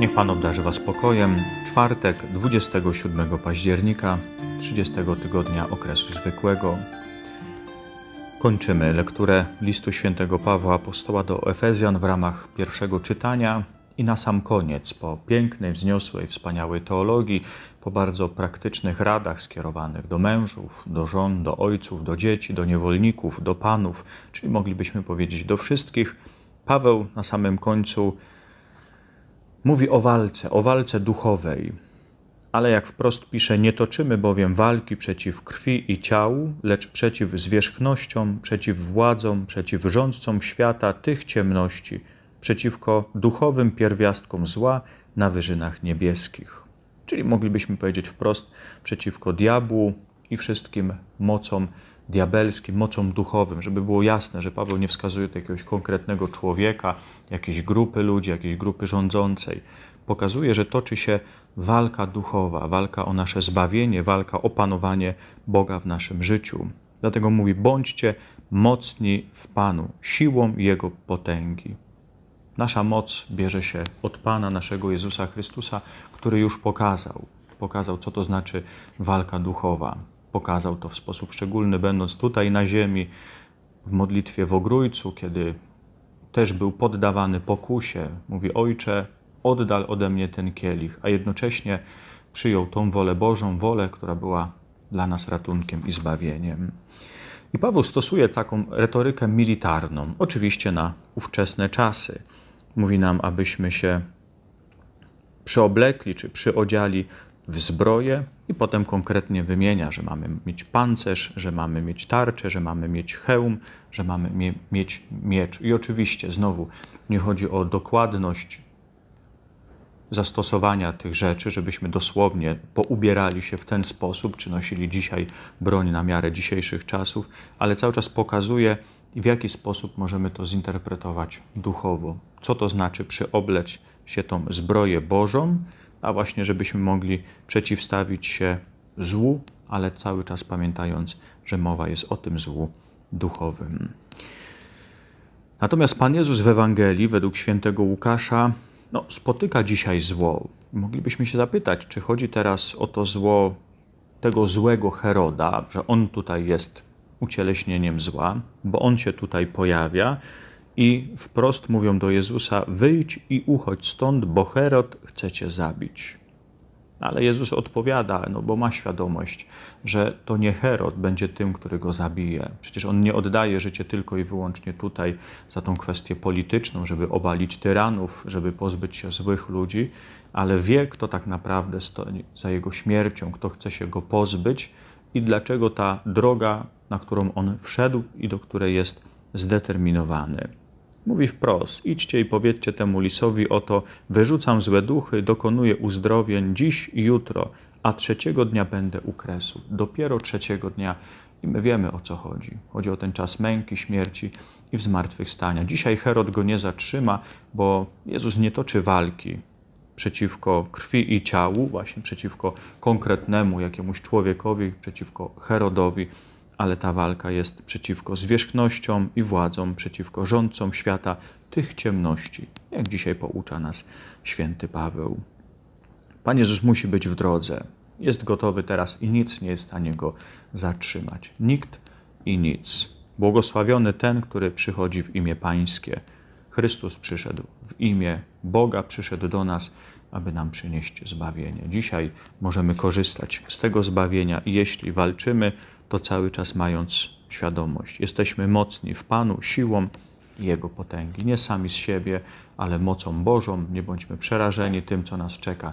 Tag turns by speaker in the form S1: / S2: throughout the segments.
S1: Niech Pan obdarzy Was pokojem. Czwartek, 27 października, 30 tygodnia okresu zwykłego. Kończymy lekturę listu świętego Pawła Apostoła do Efezjan w ramach pierwszego czytania. I na sam koniec, po pięknej, wzniosłej, wspaniałej teologii, po bardzo praktycznych radach skierowanych do mężów, do żon, do ojców, do dzieci, do niewolników, do panów, czyli moglibyśmy powiedzieć do wszystkich, Paweł na samym końcu Mówi o walce, o walce duchowej. Ale jak wprost pisze, nie toczymy bowiem walki przeciw krwi i ciału, lecz przeciw zwierzchnościom, przeciw władzom, przeciw rządcom świata tych ciemności, przeciwko duchowym pierwiastkom zła na wyżynach niebieskich. Czyli moglibyśmy powiedzieć wprost przeciwko diabłu i wszystkim mocom diabelskim, mocą duchowym, żeby było jasne, że Paweł nie wskazuje do jakiegoś konkretnego człowieka, jakiejś grupy ludzi, jakiejś grupy rządzącej. Pokazuje, że toczy się walka duchowa, walka o nasze zbawienie, walka o panowanie Boga w naszym życiu. Dlatego mówi: bądźcie mocni w Panu, siłą Jego potęgi. Nasza moc bierze się od Pana, naszego Jezusa Chrystusa, który już pokazał, pokazał, co to znaczy walka duchowa pokazał to w sposób szczególny, będąc tutaj na ziemi, w modlitwie w Ogrójcu, kiedy też był poddawany pokusie. Mówi, Ojcze, oddal ode mnie ten kielich, a jednocześnie przyjął tą wolę Bożą, wolę, która była dla nas ratunkiem i zbawieniem. I Paweł stosuje taką retorykę militarną, oczywiście na ówczesne czasy. Mówi nam, abyśmy się przyoblekli czy przyodziali w zbroję i potem konkretnie wymienia, że mamy mieć pancerz, że mamy mieć tarczę, że mamy mieć hełm, że mamy mie mieć miecz. I oczywiście znowu nie chodzi o dokładność zastosowania tych rzeczy, żebyśmy dosłownie poubierali się w ten sposób, czy nosili dzisiaj broń na miarę dzisiejszych czasów, ale cały czas pokazuje, w jaki sposób możemy to zinterpretować duchowo. Co to znaczy przyobleć się tą zbroję Bożą, a właśnie żebyśmy mogli przeciwstawić się złu, ale cały czas pamiętając, że mowa jest o tym złu duchowym. Natomiast Pan Jezus w Ewangelii według świętego Łukasza no, spotyka dzisiaj zło. Moglibyśmy się zapytać, czy chodzi teraz o to zło tego złego Heroda, że on tutaj jest ucieleśnieniem zła, bo on się tutaj pojawia, i wprost mówią do Jezusa: Wyjdź i uchodź stąd, bo Herod chce cię zabić. Ale Jezus odpowiada, no bo ma świadomość, że to nie Herod będzie tym, który go zabije. Przecież on nie oddaje życie tylko i wyłącznie tutaj za tą kwestię polityczną, żeby obalić tyranów, żeby pozbyć się złych ludzi, ale wie, kto tak naprawdę stoi za jego śmiercią, kto chce się go pozbyć i dlaczego ta droga, na którą on wszedł i do której jest zdeterminowany. Mówi wprost: idźcie i powiedzcie temu lisowi oto: wyrzucam złe duchy, dokonuję uzdrowień dziś i jutro, a trzeciego dnia będę u kresu. Dopiero trzeciego dnia. I my wiemy o co chodzi. Chodzi o ten czas męki, śmierci i zmartwychwstania. Dzisiaj Herod go nie zatrzyma, bo Jezus nie toczy walki przeciwko krwi i ciału, właśnie przeciwko konkretnemu jakiemuś człowiekowi, przeciwko Herodowi ale ta walka jest przeciwko zwierzchnościom i władzom, przeciwko rządcom świata, tych ciemności, jak dzisiaj poucza nas święty Paweł. Pan Jezus musi być w drodze. Jest gotowy teraz i nic nie jest w stanie go zatrzymać. Nikt i nic. Błogosławiony ten, który przychodzi w imię Pańskie. Chrystus przyszedł w imię Boga, przyszedł do nas, aby nam przynieść zbawienie. Dzisiaj możemy korzystać z tego zbawienia i jeśli walczymy, to cały czas mając świadomość. Jesteśmy mocni w Panu siłą Jego potęgi. Nie sami z siebie, ale mocą Bożą. Nie bądźmy przerażeni tym, co nas czeka.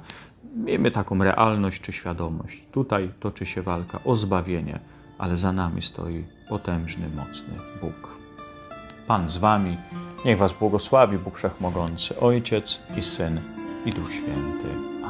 S1: Miejmy taką realność czy świadomość. Tutaj toczy się walka o zbawienie, ale za nami stoi potężny, mocny Bóg. Pan z wami. Niech was błogosławi Bóg Wszechmogący, Ojciec i Syn i Duch Święty.